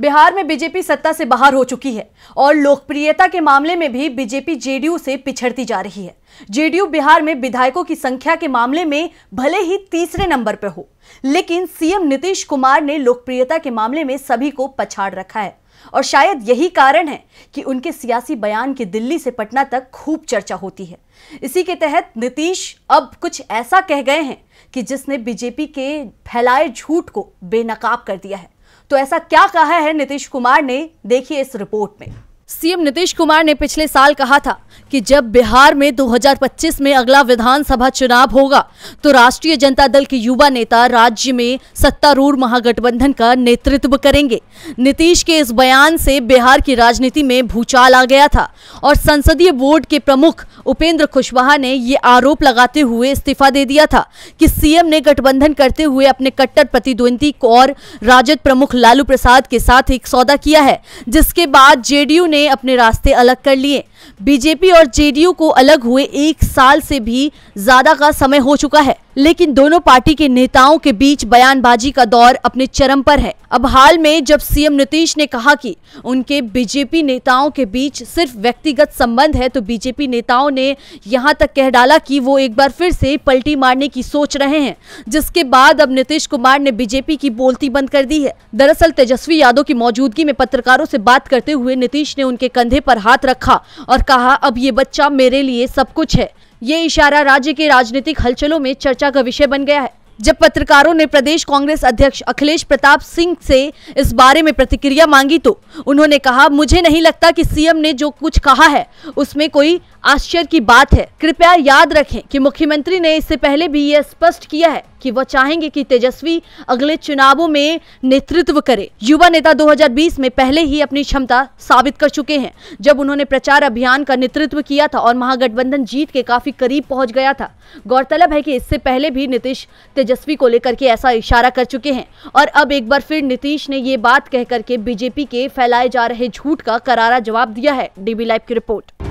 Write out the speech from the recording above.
बिहार में बीजेपी सत्ता से बाहर हो चुकी है और लोकप्रियता के मामले में भी बीजेपी जेडीयू से पिछड़ती जा रही है जेडीयू बिहार में विधायकों की संख्या के मामले में भले ही तीसरे नंबर पर हो लेकिन सीएम नीतीश कुमार ने लोकप्रियता के मामले में सभी को पछाड़ रखा है और शायद यही कारण है कि उनके सियासी बयान की दिल्ली से पटना तक खूब चर्चा होती है इसी के तहत नीतीश अब कुछ ऐसा कह गए हैं कि जिसने बीजेपी के फैलाए झूठ को बेनकाब कर दिया है तो ऐसा क्या कहा है नीतीश कुमार ने देखिए इस रिपोर्ट में सीएम नीतीश कुमार ने पिछले साल कहा था कि जब बिहार में 2025 में अगला विधानसभा चुनाव होगा तो राष्ट्रीय जनता दल के युवा नेता राज्य में सत्तारूढ़ महागठबंधन का नेतृत्व करेंगे नीतीश के इस बयान से बिहार की राजनीति में भूचाल आ गया था और संसदीय बोर्ड के प्रमुख उपेंद्र कुशवाहा ने ये आरोप लगाते हुए इस्तीफा दे दिया था कि सीएम ने गठबंधन करते हुए अपने कट्टर प्रतिद्वंदी और राजद प्रमुख लालू प्रसाद के साथ एक सौदा किया है जिसके बाद जेडीयू ने अपने रास्ते अलग कर लिए बीजेपी और जेडीयू को अलग हुए एक साल से भी ज्यादा का समय हो चुका है लेकिन दोनों पार्टी के नेताओं के बीच बयानबाजी का दौर अपने चरम पर है अब हाल में जब सीएम नीतीश ने कहा कि उनके बीजेपी नेताओं के बीच सिर्फ व्यक्तिगत संबंध है तो बीजेपी नेताओं ने यहां तक कह डाला कि वो एक बार फिर से पलटी मारने की सोच रहे हैं जिसके बाद अब नीतीश कुमार ने बीजेपी की बोलती बंद कर दी है दरअसल तेजस्वी यादव की मौजूदगी में पत्रकारों से बात करते हुए नीतीश ने उनके कंधे पर हाथ रखा और कहा अब ये बच्चा मेरे लिए सब कुछ है ये इशारा राज्य के राजनीतिक हलचलों में चर्चा का विषय बन गया है जब पत्रकारों ने प्रदेश कांग्रेस अध्यक्ष अखिलेश प्रताप सिंह से इस बारे में प्रतिक्रिया मांगी तो उन्होंने कहा मुझे नहीं लगता कि सीएम ने जो कुछ कहा है उसमें कोई आश्चर्य की बात है कृपया याद रखें कि मुख्यमंत्री ने इससे पहले भी यह स्पष्ट किया है कि वह चाहेंगे कि तेजस्वी अगले चुनावों में नेतृत्व करे युवा नेता 2020 में पहले ही अपनी क्षमता साबित कर चुके हैं जब उन्होंने प्रचार अभियान का नेतृत्व किया था और महागठबंधन जीत के काफी करीब पहुंच गया था गौरतलब है कि इससे पहले भी नीतीश तेजस्वी तेजस्वी को लेकर के ऐसा इशारा कर चुके हैं और अब एक बार फिर नीतीश ने ये बात कह करके बीजेपी के फैलाए जा रहे झूठ का करारा जवाब दिया है डीबी लाइव की रिपोर्ट